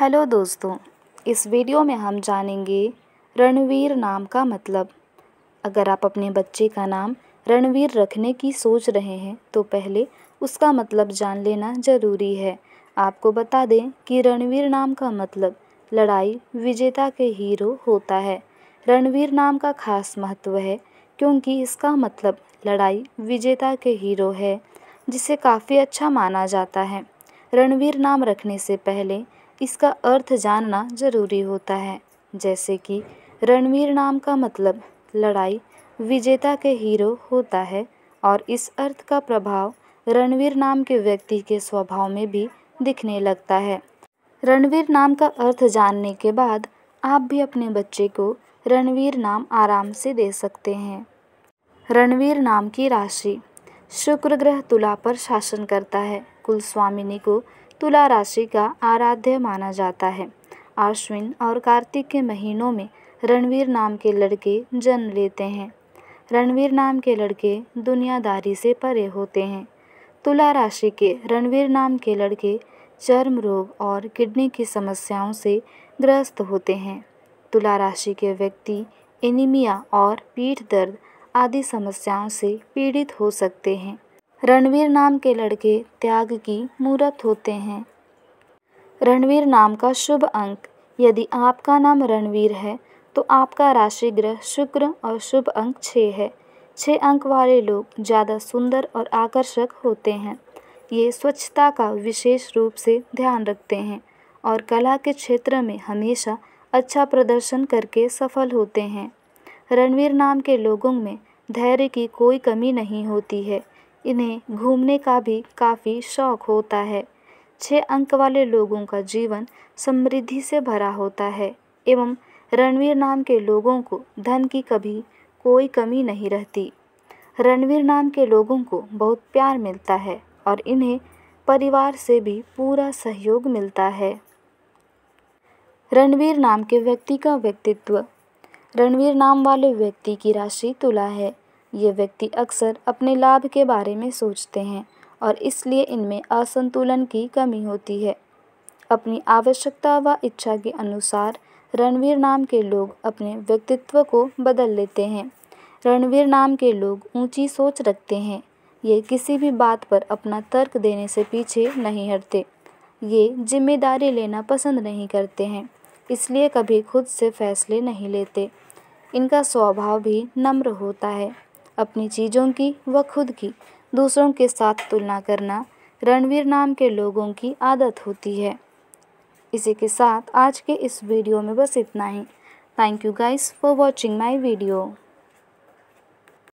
hello दोस्तों इस video में हम जानेंगे रणवीर नाम का मतलब अगर आप अपने बच्चे का नाम रणवीर रखने की सोच रहे हैं तो पहले उसका मतलब जान लेना ज़रूरी है आपको बता दें कि रणवीर नाम का मतलब लड़ाई विजेता के हीरो होता है रणवीर नाम का खास महत्व है क्योंकि इसका मतलब लड़ाई विजेता के हीरो है जिसे काफ़ी अच्छा माना जाता है रणवीर नाम रखने से पहले इसका अर्थ जानना जरूरी होता है जैसे कि रणवीर नाम का मतलब लड़ाई विजेता के हीरो होता है और इस अर्थ का प्रभाव रणवीर नाम के व्यक्ति के स्वभाव में भी दिखने लगता है रणवीर नाम का अर्थ जानने के बाद आप भी अपने बच्चे को रणवीर नाम आराम से दे सकते हैं रणवीर नाम की राशि शुक्र ग्रह तुला पर शासन करता है कुल स्वामिनी को तुला राशि का आराध्य माना जाता है आश्विन और कार्तिक के महीनों में रणवीर नाम के लड़के जन्म लेते हैं रणवीर नाम के लड़के दुनियादारी से परे होते हैं तुला राशि के रणवीर नाम के लड़के चर्म रोग और किडनी की समस्याओं से ग्रस्त होते हैं तुला राशि के व्यक्ति एनीमिया और पीठ दर्द आदि समस्याओं से पीड़ित हो सकते हैं रणवीर नाम के लड़के त्याग की मूर्त होते हैं रणवीर नाम का शुभ अंक यदि आपका नाम रणवीर है तो आपका राशि ग्रह शुक्र और शुभ अंक छः है छः अंक वाले लोग ज़्यादा सुंदर और आकर्षक होते हैं ये स्वच्छता का विशेष रूप से ध्यान रखते हैं और कला के क्षेत्र में हमेशा अच्छा प्रदर्शन करके सफल होते हैं रणवीर नाम के लोगों में धैर्य की कोई कमी नहीं होती है इन्हें घूमने का भी काफ़ी शौक होता है छः अंक वाले लोगों का जीवन समृद्धि से भरा होता है एवं रणवीर नाम के लोगों को धन की कभी कोई कमी नहीं रहती रणवीर नाम के लोगों को बहुत प्यार मिलता है और इन्हें परिवार से भी पूरा सहयोग मिलता है रणवीर नाम के व्यक्ति का व्यक्तित्व रणवीर नाम वाले व्यक्ति की राशि तुला है ये व्यक्ति अक्सर अपने लाभ के बारे में सोचते हैं और इसलिए इनमें असंतुलन की कमी होती है अपनी आवश्यकता व इच्छा के अनुसार रणवीर नाम के लोग अपने व्यक्तित्व को बदल लेते हैं रणवीर नाम के लोग ऊंची सोच रखते हैं ये किसी भी बात पर अपना तर्क देने से पीछे नहीं हटते ये जिम्मेदारी लेना पसंद नहीं करते हैं इसलिए कभी खुद से फैसले नहीं लेते इनका स्वभाव भी नम्र होता है अपनी चीज़ों की व खुद की दूसरों के साथ तुलना करना रणवीर नाम के लोगों की आदत होती है इसी के साथ आज के इस वीडियो में बस इतना ही thank you guys for watching my video